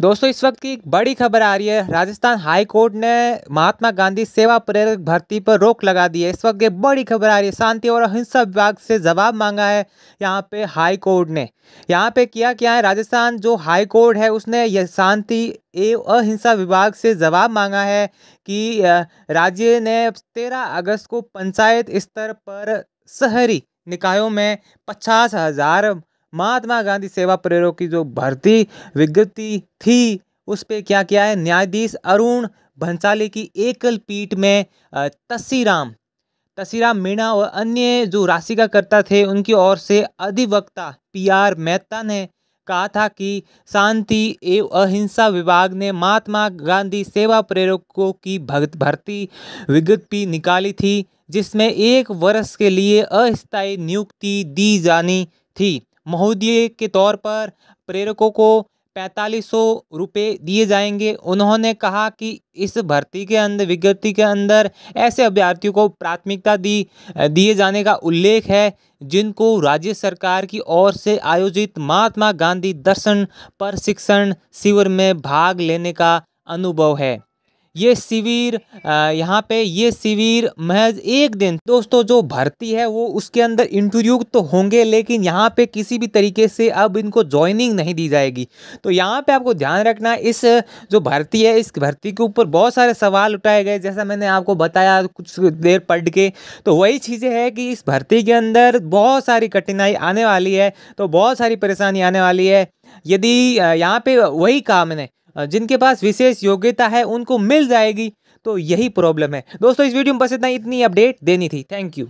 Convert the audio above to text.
दोस्तों इस वक्त की एक बड़ी खबर आ रही है राजस्थान हाई कोर्ट ने महात्मा गांधी सेवा प्रेरक भर्ती पर रोक लगा दी है इस वक्त ये बड़ी खबर आ रही है शांति और अहिंसा विभाग से जवाब मांगा है यहाँ पे हाई कोर्ट ने यहाँ पे किया क्या है राजस्थान जो हाई कोर्ट है उसने यह शांति एवं अहिंसा विभाग से जवाब मांगा है कि राज्य ने तेरह अगस्त को पंचायत स्तर पर शहरी निकायों में पचास हज़ार महात्मा गांधी सेवा प्रेरों की जो भर्ती विज्ञप्ति थी उस पर क्या किया है न्यायाधीश अरुण भंसाली की एकल पीठ में तसीराम तसीराम मीणा और अन्य जो राशिकाकर्ता थे उनकी ओर से अधिवक्ता पी आर मेहता ने कहा था कि शांति एवं अहिंसा विभाग ने महात्मा गांधी सेवा प्रेरकों की भगत भर्ती विज्ञप्ति निकाली थी जिसमें एक वर्ष के लिए अस्थायी नियुक्ति दी जानी थी महोदय के तौर पर प्रेरकों को पैंतालीस सौ रुपये दिए जाएंगे उन्होंने कहा कि इस भर्ती के अंदर विज्ञप्ति के अंदर ऐसे अभ्यर्थियों को प्राथमिकता दी दिए जाने का उल्लेख है जिनको राज्य सरकार की ओर से आयोजित महात्मा गांधी दर्शन प्रशिक्षण शिविर में भाग लेने का अनुभव है ये शिविर यहाँ पे ये शिविर महज एक दिन दोस्तों जो भर्ती है वो उसके अंदर इंटरव्यू तो होंगे लेकिन यहाँ पे किसी भी तरीके से अब इनको ज्वाइनिंग नहीं दी जाएगी तो यहाँ पे आपको ध्यान रखना इस जो भर्ती है इस भर्ती के ऊपर बहुत सारे सवाल उठाए गए जैसा मैंने आपको बताया कुछ देर पढ़ के तो वही चीज़ें है कि इस भर्ती के अंदर बहुत सारी कठिनाई आने वाली है तो बहुत सारी परेशानी आने वाली है यदि यहाँ पे वही काम है जिनके पास विशेष योग्यता है उनको मिल जाएगी तो यही प्रॉब्लम है दोस्तों इस वीडियो में बस इतना इतनी अपडेट देनी थी थैंक यू